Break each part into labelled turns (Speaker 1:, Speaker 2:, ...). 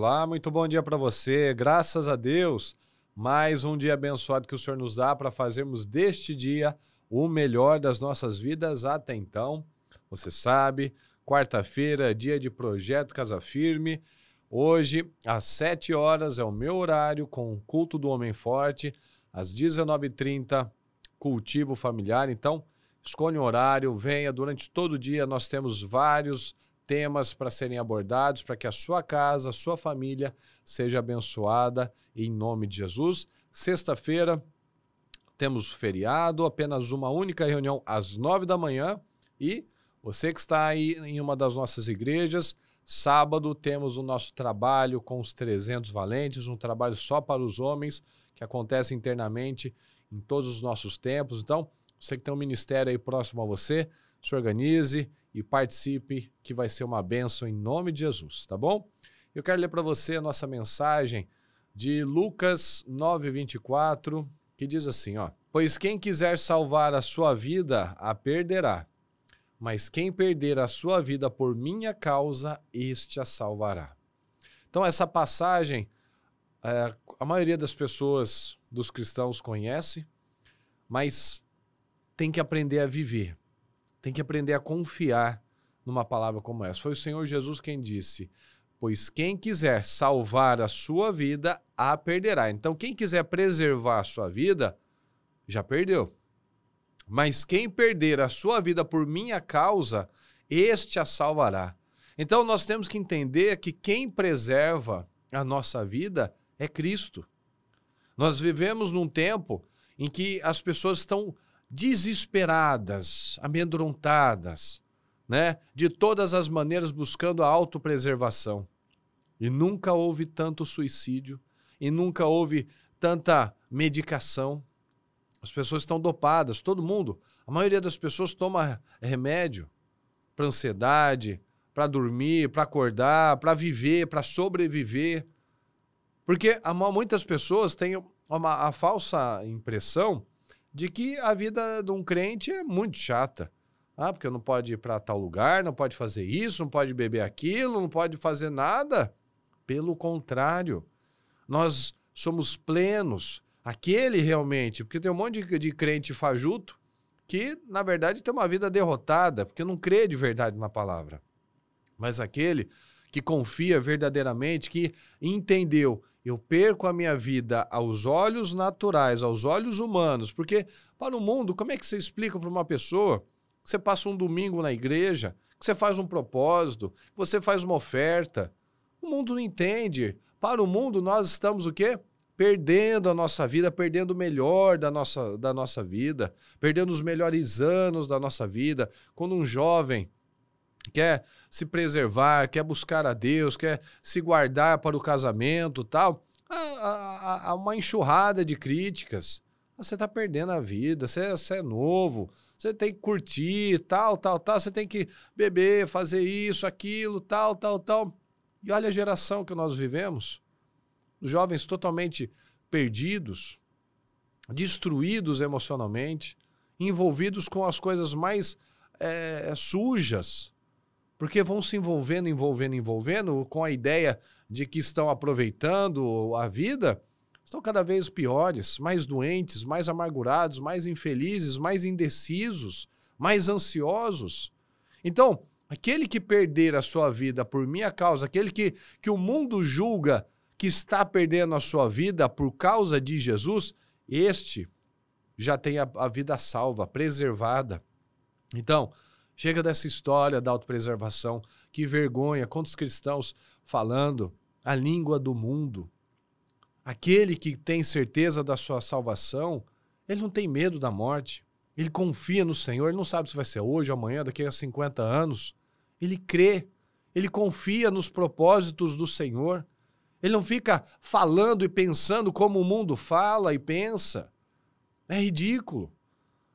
Speaker 1: Olá, muito bom dia para você. Graças a Deus, mais um dia abençoado que o Senhor nos dá para fazermos deste dia o melhor das nossas vidas até então. Você sabe, quarta-feira, dia de projeto Casa Firme. Hoje, às 7 horas, é o meu horário com o culto do Homem Forte. Às 19h30, cultivo familiar. Então, escolha um horário, venha. Durante todo o dia, nós temos vários temas para serem abordados, para que a sua casa, a sua família seja abençoada em nome de Jesus. Sexta-feira temos feriado, apenas uma única reunião às nove da manhã e você que está aí em uma das nossas igrejas, sábado temos o nosso trabalho com os 300 valentes, um trabalho só para os homens que acontece internamente em todos os nossos tempos. Então, você que tem um ministério aí próximo a você, se organize e participe, que vai ser uma bênção em nome de Jesus, tá bom? Eu quero ler para você a nossa mensagem de Lucas 9:24, que diz assim, ó: Pois quem quiser salvar a sua vida, a perderá. Mas quem perder a sua vida por minha causa, este a salvará. Então essa passagem é, a maioria das pessoas, dos cristãos, conhece, mas tem que aprender a viver tem que aprender a confiar numa palavra como essa. Foi o Senhor Jesus quem disse: Pois quem quiser salvar a sua vida, a perderá. Então, quem quiser preservar a sua vida, já perdeu. Mas quem perder a sua vida por minha causa, este a salvará. Então, nós temos que entender que quem preserva a nossa vida é Cristo. Nós vivemos num tempo em que as pessoas estão desesperadas, amedrontadas, né? de todas as maneiras buscando a autopreservação. E nunca houve tanto suicídio, e nunca houve tanta medicação. As pessoas estão dopadas, todo mundo. A maioria das pessoas toma remédio para ansiedade, para dormir, para acordar, para viver, para sobreviver. Porque muitas pessoas têm uma, a falsa impressão de que a vida de um crente é muito chata. Ah, porque não pode ir para tal lugar, não pode fazer isso, não pode beber aquilo, não pode fazer nada. Pelo contrário, nós somos plenos. Aquele realmente, porque tem um monte de, de crente fajuto que, na verdade, tem uma vida derrotada, porque não crê de verdade na palavra. Mas aquele que confia verdadeiramente, que entendeu eu perco a minha vida aos olhos naturais, aos olhos humanos, porque para o mundo, como é que você explica para uma pessoa que você passa um domingo na igreja, que você faz um propósito, que você faz uma oferta? O mundo não entende. Para o mundo, nós estamos o quê? Perdendo a nossa vida, perdendo o melhor da nossa, da nossa vida, perdendo os melhores anos da nossa vida. Quando um jovem quer se preservar, quer buscar a Deus, quer se guardar para o casamento tal, há, uma enxurrada de críticas. Ah, você está perdendo a vida, você, você é novo, você tem que curtir, tal, tal, tal, você tem que beber, fazer isso, aquilo, tal, tal, tal. E olha a geração que nós vivemos, jovens totalmente perdidos, destruídos emocionalmente, envolvidos com as coisas mais é, sujas, porque vão se envolvendo, envolvendo, envolvendo com a ideia de que estão aproveitando a vida, estão cada vez piores, mais doentes, mais amargurados, mais infelizes, mais indecisos, mais ansiosos. Então, aquele que perder a sua vida por minha causa, aquele que, que o mundo julga que está perdendo a sua vida por causa de Jesus, este já tem a, a vida salva, preservada. Então, Chega dessa história da autopreservação. Que vergonha! Quantos cristãos falando a língua do mundo? Aquele que tem certeza da sua salvação, ele não tem medo da morte. Ele confia no Senhor, ele não sabe se vai ser hoje, amanhã, daqui a 50 anos. Ele crê, ele confia nos propósitos do Senhor. Ele não fica falando e pensando como o mundo fala e pensa. É ridículo.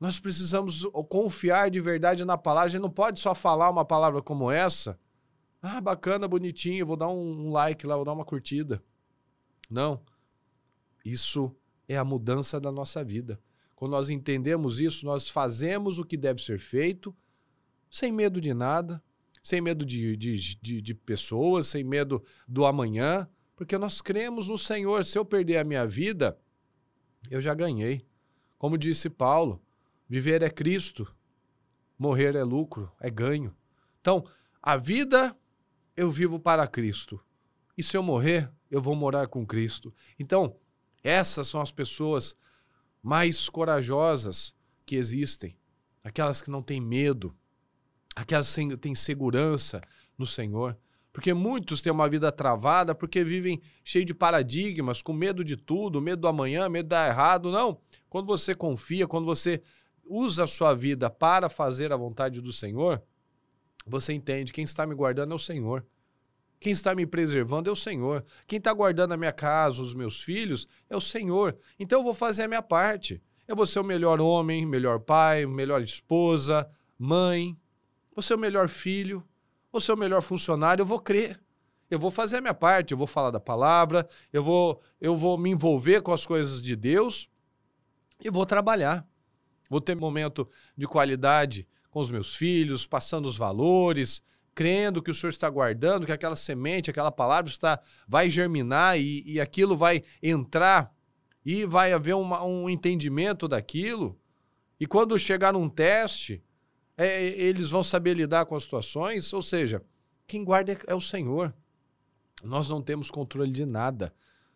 Speaker 1: Nós precisamos confiar de verdade na palavra. A gente não pode só falar uma palavra como essa. Ah, bacana, bonitinho, vou dar um like lá, vou dar uma curtida. Não. Isso é a mudança da nossa vida. Quando nós entendemos isso, nós fazemos o que deve ser feito, sem medo de nada, sem medo de, de, de, de pessoas, sem medo do amanhã, porque nós cremos no Senhor. Se eu perder a minha vida, eu já ganhei. Como disse Paulo, Viver é Cristo, morrer é lucro, é ganho. Então, a vida eu vivo para Cristo. E se eu morrer, eu vou morar com Cristo. Então, essas são as pessoas mais corajosas que existem, aquelas que não têm medo, aquelas que têm segurança no Senhor. Porque muitos têm uma vida travada porque vivem cheio de paradigmas, com medo de tudo, medo do amanhã, medo de dar errado. Não. Quando você confia, quando você usa a sua vida para fazer a vontade do Senhor, você entende, quem está me guardando é o Senhor. Quem está me preservando é o Senhor. Quem está guardando a minha casa, os meus filhos, é o Senhor. Então eu vou fazer a minha parte. Eu vou ser o melhor homem, melhor pai, melhor esposa, mãe. Vou ser o melhor filho. Vou ser o melhor funcionário. Eu vou crer. Eu vou fazer a minha parte. Eu vou falar da palavra. Eu vou, eu vou me envolver com as coisas de Deus. E vou trabalhar. Vou ter momento de qualidade com os meus filhos, passando os valores, crendo que o Senhor está guardando, que aquela semente, aquela palavra está, vai germinar e, e aquilo vai entrar e vai haver uma, um entendimento daquilo. E quando chegar num teste, é, é eles vão saber lidar com as situações. Ou seja, quem guarda é, é o Senhor. Nós não temos controle de nada.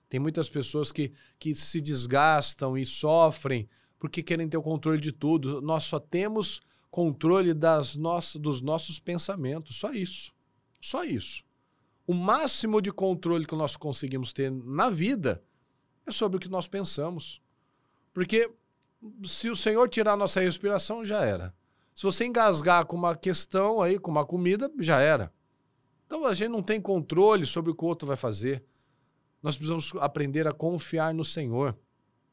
Speaker 1: Tem muitas pessoas que, que se desgastam e sofrem porque querem ter o controle de tudo. Nós só temos controle das nossas, dos nossos pensamentos, só isso. Só isso. O máximo de controle que nós conseguimos ter na vida é sobre o que nós pensamos. Porque se o Senhor tirar a nossa respiração, já era. Se você engasgar com uma questão aí, com uma comida, já era. Então a gente não tem controle sobre o que o outro vai fazer. Nós precisamos aprender a confiar no Senhor.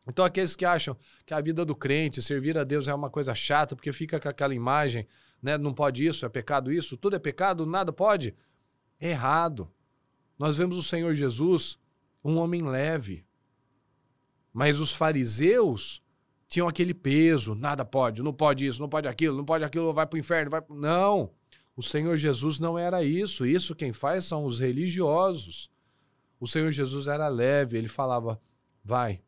Speaker 1: Então, aqueles que acham que a vida do crente, servir a Deus é uma coisa chata, porque fica com aquela imagem, né? Não pode isso, é pecado isso, tudo é pecado, nada pode. É errado. Nós vemos o Senhor Jesus um homem leve. Mas os fariseus tinham aquele peso, nada pode, não pode isso, não pode aquilo, não pode aquilo, vai para o inferno, vai. Não. O Senhor Jesus não era isso. Isso quem faz são os religiosos. O Senhor Jesus era leve, ele falava: vai,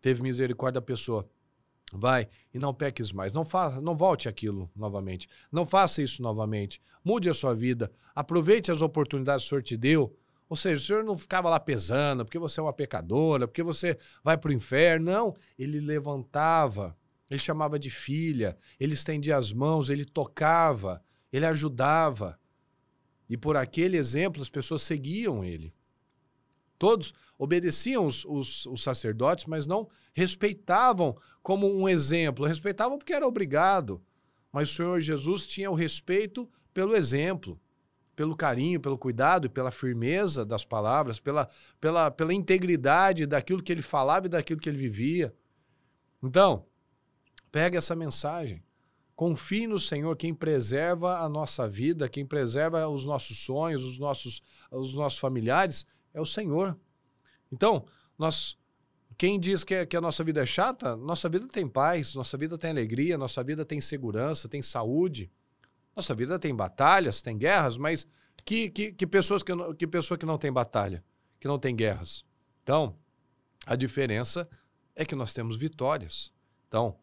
Speaker 1: teve misericórdia da pessoa. Vai e não peques mais. Não, faça, não volte aquilo novamente. Não faça isso novamente. Mude a sua vida. Aproveite as oportunidades que o Senhor te deu. Ou seja, o Senhor não ficava lá pesando porque você é uma pecadora, porque você vai para o inferno. Não. Ele levantava, ele chamava de filha, ele estendia as mãos, ele tocava, ele ajudava. E por aquele exemplo, as pessoas seguiam ele. Todos obedeciam os, os, os, sacerdotes, mas não respeitavam como um exemplo. Respeitavam porque era obrigado. Mas o Senhor Jesus tinha o respeito pelo exemplo, pelo carinho, pelo cuidado e pela firmeza das palavras, pela, pela, pela integridade daquilo que ele falava e daquilo que ele vivia. Então, pega essa mensagem. Confie no Senhor, quem preserva a nossa vida, quem preserva os nossos sonhos, os nossos, os nossos familiares, é o Senhor. Então, nós quem diz que, é, que, a nossa vida é chata, nossa vida tem paz, nossa vida tem alegria, nossa vida tem segurança, tem saúde, nossa vida tem batalhas, tem guerras, mas que, que, que pessoas que, que pessoa que não tem batalha, que não tem guerras? Então, a diferença é que nós temos vitórias. Então,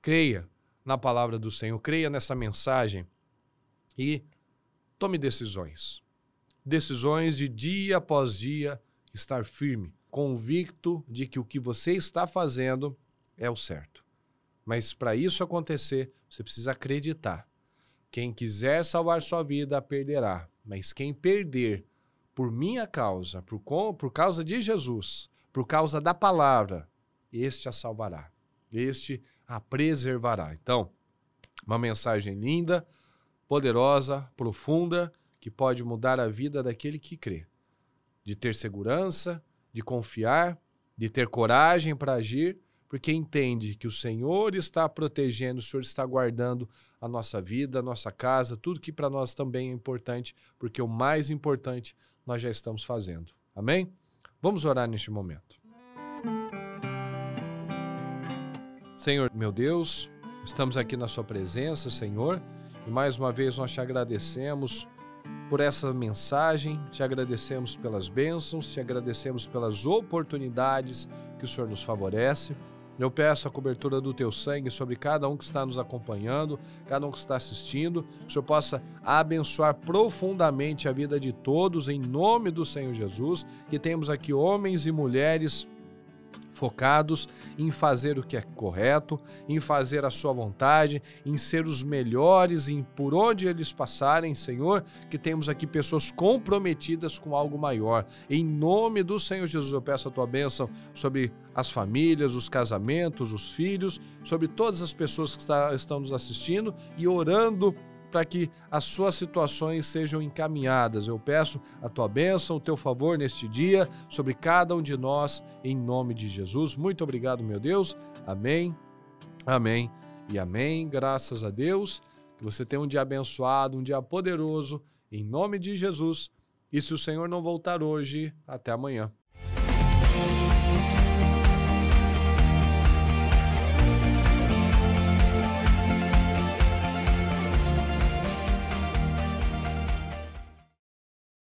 Speaker 1: creia na palavra do Senhor, creia nessa mensagem e tome decisões decisões de dia após dia estar firme, convicto de que o que você está fazendo é o certo. Mas para isso acontecer, você precisa acreditar. Quem quiser salvar sua vida, perderá. Mas quem perder por minha causa, por, por causa de Jesus, por causa da palavra, este a salvará. Este a preservará. Então, uma mensagem linda, poderosa, profunda que pode mudar a vida daquele que crê. De ter segurança, de confiar, de ter coragem para agir, porque entende que o Senhor está protegendo, o Senhor está guardando a nossa vida, a nossa casa, tudo que para nós também é importante, porque o mais importante nós já estamos fazendo. Amém? Vamos orar neste momento. Senhor, meu Deus, estamos aqui na Sua presença, Senhor, e mais uma vez nós te agradecemos por essa mensagem, te agradecemos pelas bênçãos, te agradecemos pelas oportunidades que o Senhor nos favorece. Eu peço a cobertura do teu sangue sobre cada um que está nos acompanhando, cada um que está assistindo. Que o Senhor possa abençoar profundamente a vida de todos, em nome do Senhor Jesus. Que temos aqui homens e mulheres focados em fazer o que é correto, em fazer a sua vontade, em ser os melhores em por onde eles passarem, Senhor, que temos aqui pessoas comprometidas com algo maior. Em nome do Senhor Jesus, eu peço a tua bênção sobre as famílias, os casamentos, os filhos, sobre todas as pessoas que está, estão nos assistindo e orando para que as suas situações sejam encaminhadas. Eu peço a tua bênção, o teu favor neste dia sobre cada um de nós, em nome de Jesus. Muito obrigado, meu Deus. Amém, amém e amém. Graças a Deus. Que você tenha um dia abençoado, um dia poderoso, em nome de Jesus. E se o Senhor não voltar hoje, até amanhã.